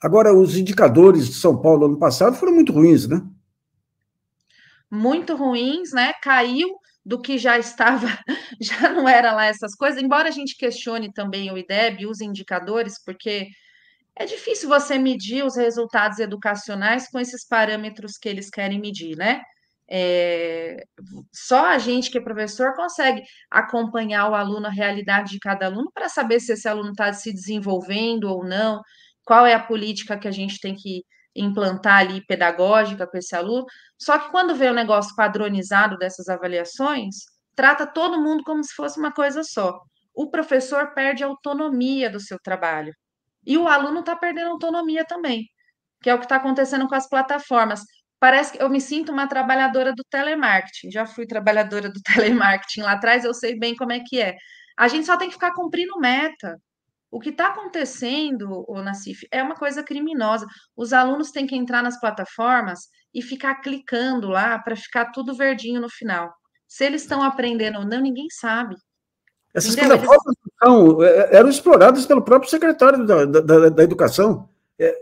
Agora, os indicadores de São Paulo ano passado foram muito ruins, né? Muito ruins, né? Caiu do que já estava, já não era lá essas coisas, embora a gente questione também o IDEB, os indicadores, porque é difícil você medir os resultados educacionais com esses parâmetros que eles querem medir, né? É, só a gente que é professor consegue acompanhar o aluno, a realidade de cada aluno, para saber se esse aluno está se desenvolvendo ou não, qual é a política que a gente tem que implantar ali pedagógica com esse aluno. Só que quando vem o negócio padronizado dessas avaliações, trata todo mundo como se fosse uma coisa só. O professor perde a autonomia do seu trabalho. E o aluno está perdendo autonomia também, que é o que está acontecendo com as plataformas. Parece que eu me sinto uma trabalhadora do telemarketing. Já fui trabalhadora do telemarketing lá atrás, eu sei bem como é que é. A gente só tem que ficar cumprindo meta. O que está acontecendo, o Nacife, é uma coisa criminosa. Os alunos têm que entrar nas plataformas e ficar clicando lá para ficar tudo verdinho no final. Se eles estão aprendendo ou não, ninguém sabe. Essas plataformas é, é, eram exploradas pelo próprio secretário da, da, da Educação. É...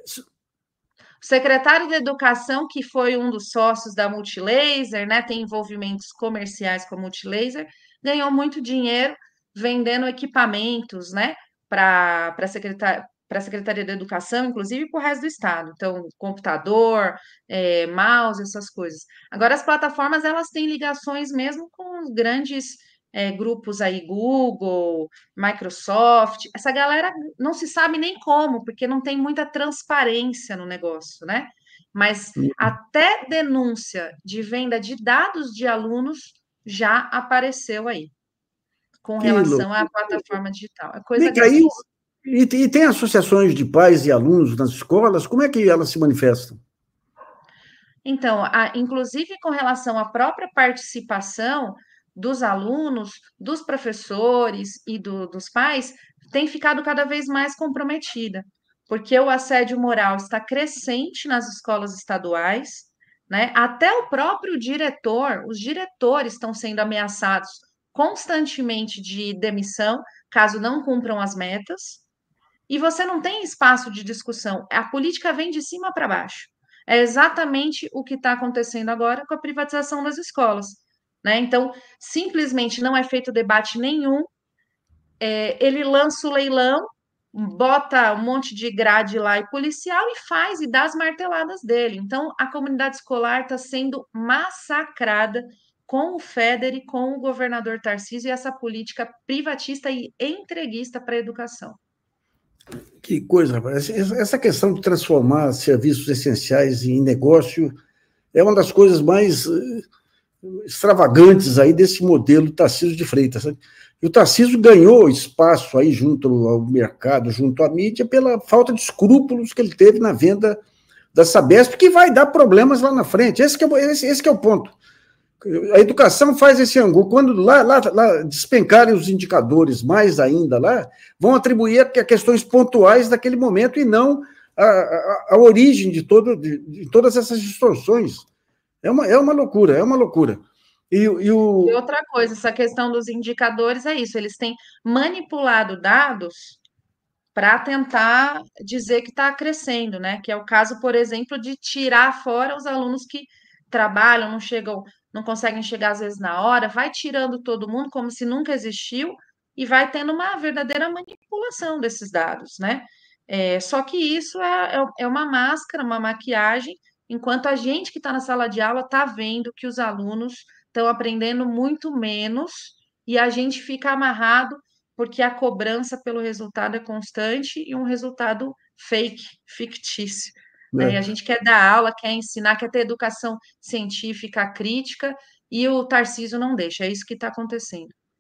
O secretário da Educação, que foi um dos sócios da Multilaser, né, tem envolvimentos comerciais com a Multilaser, ganhou muito dinheiro vendendo equipamentos, né? para a secretar, Secretaria da Educação, inclusive, para o resto do Estado. Então, computador, é, mouse, essas coisas. Agora, as plataformas, elas têm ligações mesmo com os grandes é, grupos aí, Google, Microsoft, essa galera não se sabe nem como, porque não tem muita transparência no negócio, né? Mas uhum. até denúncia de venda de dados de alunos já apareceu aí com que relação louco. à plataforma digital. É coisa que aí, e, e tem associações de pais e alunos nas escolas, como é que elas se manifestam? Então, a, inclusive com relação à própria participação dos alunos, dos professores e do, dos pais, tem ficado cada vez mais comprometida, porque o assédio moral está crescente nas escolas estaduais, né? até o próprio diretor, os diretores estão sendo ameaçados constantemente de demissão, caso não cumpram as metas, e você não tem espaço de discussão. A política vem de cima para baixo. É exatamente o que está acontecendo agora com a privatização das escolas. Né? Então, simplesmente não é feito debate nenhum, é, ele lança o leilão, bota um monte de grade lá e policial e faz e dá as marteladas dele. Então, a comunidade escolar está sendo massacrada com o FEDER e com o governador Tarcísio e essa política privatista e entreguista para a educação. Que coisa, rapaz. Essa questão de transformar serviços essenciais em negócio é uma das coisas mais eh, extravagantes aí desse modelo Tarcísio de Freitas. Sabe? E o Tarcísio ganhou espaço aí junto ao mercado, junto à mídia, pela falta de escrúpulos que ele teve na venda da Sabesp, que vai dar problemas lá na frente. Esse é, esse, esse é o ponto. A educação faz esse angu. Quando lá, lá, lá despencarem os indicadores mais ainda lá, vão atribuir a questões pontuais daquele momento e não a, a, a origem de, todo, de, de, todas essas distorções. É uma, é uma loucura, é uma loucura. E, e, o... e outra coisa, essa questão dos indicadores é isso, eles têm manipulado dados para tentar dizer que está crescendo, né? Que é o caso, por exemplo, de tirar fora os alunos que trabalham, não chegam não conseguem chegar às vezes na hora, vai tirando todo mundo como se nunca existiu e vai tendo uma verdadeira manipulação desses dados, né? É, só que isso é, é, é uma máscara, uma maquiagem, enquanto a gente que está na sala de aula está vendo que os alunos estão aprendendo muito menos e a gente fica amarrado porque a cobrança pelo resultado é constante e um resultado fake, fictício. Né? É. A gente quer dar aula, quer ensinar, quer ter educação científica, crítica, e o Tarcísio não deixa. É isso que está acontecendo.